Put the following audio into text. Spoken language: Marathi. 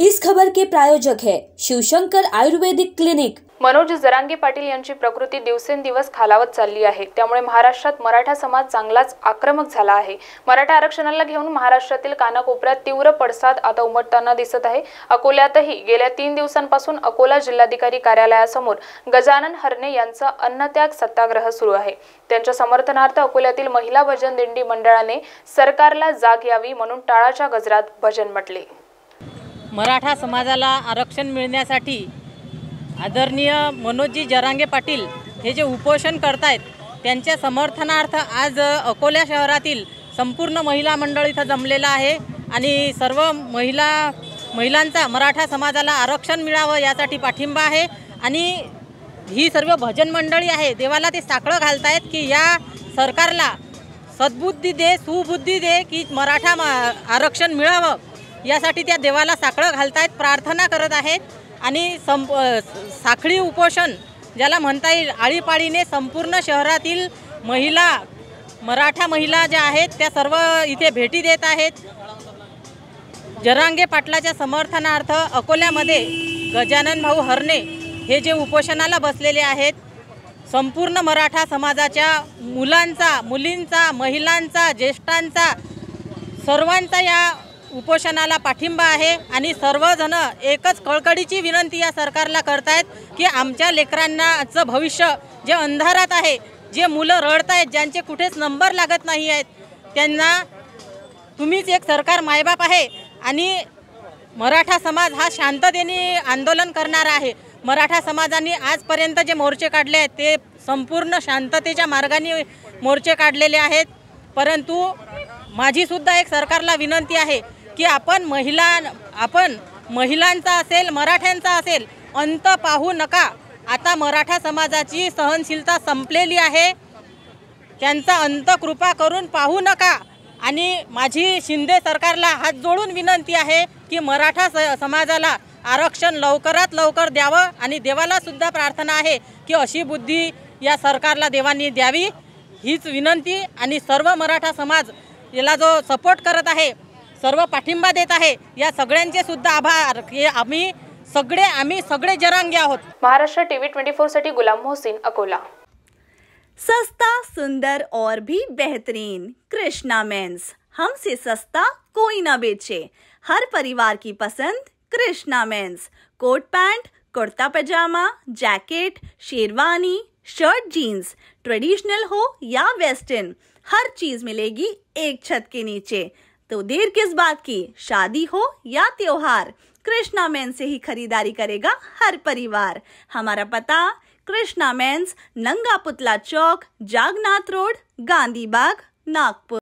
इस खबर के प्रायोजक है शिवशंकर आयुर्वेदिक क्लिनिक मनोज जरांगे पाटील यांची प्रकृती दिवसेंदिवस खालावत चालली आहे त्यामुळे महाराष्ट्रात मराठा समाज चांगलाच आक्रमक झाला आहे मराठा आरक्षणाला घेऊन महाराष्ट्रातील कानाकोपऱ्यात तीव्र पडसाद आता उमटताना दिसत आहे अकोल्यातही गेल्या तीन दिवसांपासून अकोला जिल्हाधिकारी कार्यालयासमोर गजानन हरणे यांचा अन्नत्याग सत्याग्रह सुरू आहे त्यांच्या समर्थनार्थ अकोल्यातील महिला भजन दिंडी मंडळाने सरकारला जाग यावी म्हणून टाळाच्या गजरात भजन म्हटले मराठा समाजाला आरक्षण मिळण्यासाठी आदरणीय मनोजी जरांगे पाटील हे जे उपोषण करतायत त्यांच्या समर्थनार्थ आज अकोल्या शहरातील संपूर्ण महिला मंडळ इथं जमलेलं आहे आणि सर्व महिला महिलांचा मराठा समाजाला आरक्षण मिळावं यासाठी पाठिंबा आहे आणि ही सर्व भजन मंडळी आहे देवाला ते साखळं घालतायत की या सरकारला सद्बुद्धी दे सुबुद्धी दे की मराठा आरक्षण मिळावं यासाठी त्या देवाला साखळं घालतायत प्रार्थना करत आहेत आणि सं साखळी उपोषण ज्याला म्हणता येईल आळीपाळीने संपूर्ण शहरातील महिला मराठा महिला ज्या आहेत त्या सर्व इथे भेटी देत आहेत जरांगे पाटलाच्या समर्थनार्थ अकोल्यामध्ये गजानन भाऊ हरणे हे जे उपोषणाला बसलेले आहेत संपूर्ण मराठा समाजाच्या मुलांचा मुलींचा महिलांचा ज्येष्ठांचा सर्वांचा या उपोषणाला पाठिंबा आहे आणि सर्वजण एकच कळकळीची विनंती या सरकारला करतायत की आमच्या लेकरांनाचं भविष्य जे अंधारात आहे जे मुलं रडत आहेत ज्यांचे कुठेच नंबर लागत नाही आहेत त्यांना तुम्हीच एक सरकार मायबाप आहे आणि मराठा समाज हा शांततेने आंदोलन करणारा आहे मराठा समाजाने आजपर्यंत जे मोर्चे काढले आहेत ते संपूर्ण शांततेच्या मार्गाने मोर्चे काढलेले आहेत परंतु माझीसुद्धा एक सरकारला विनंती आहे की आपण महिला आपण महिलांचा असेल मराठ्यांचा असेल अंत पाहू नका आता मराठा समाजाची सहनशीलता संपलेली आहे त्यांचा अंत कृपा करून पाहू नका आणि माझी शिंदे सरकारला हात जोडून विनंती आहे की मराठा स समाजाला आरक्षण लवकरात लवकर द्यावं आणि देवालासुद्धा प्रार्थना आहे की अशी बुद्धी या सरकारला देवांनी द्यावी हीच विनंती आणि सर्व मराठा समाज याला जो सपोर्ट करत आहे सर्व पाठिंबा देत आहे या सगळ्यांचे सुद्धा आभार हे आम्ही सगळे आम्ही सगळे जरांगे आहोत महाराष्ट्र टीव्ही ट्वेंटी फोर साठी गुलाम मोहसिन अकोला सस्ता सुंदर और भी बेहतरीन कृष्णा मेंस हमसे सस्ता कोई ना बेचे हर परिवार की पसंद Krishna men's coat pant kurta pajama jacket sherwani shirt jeans traditional हो या वेस्टर्न हर चीज मिलेगी एक छत के नीचे तो देर किस बात की शादी हो या त्योहार कृष्णा मैन से ही खरीदारी करेगा हर परिवार हमारा पता कृष्णा मैन्स नंगा पुतला चौक जागनाथ रोड गांधी बाग नागपुर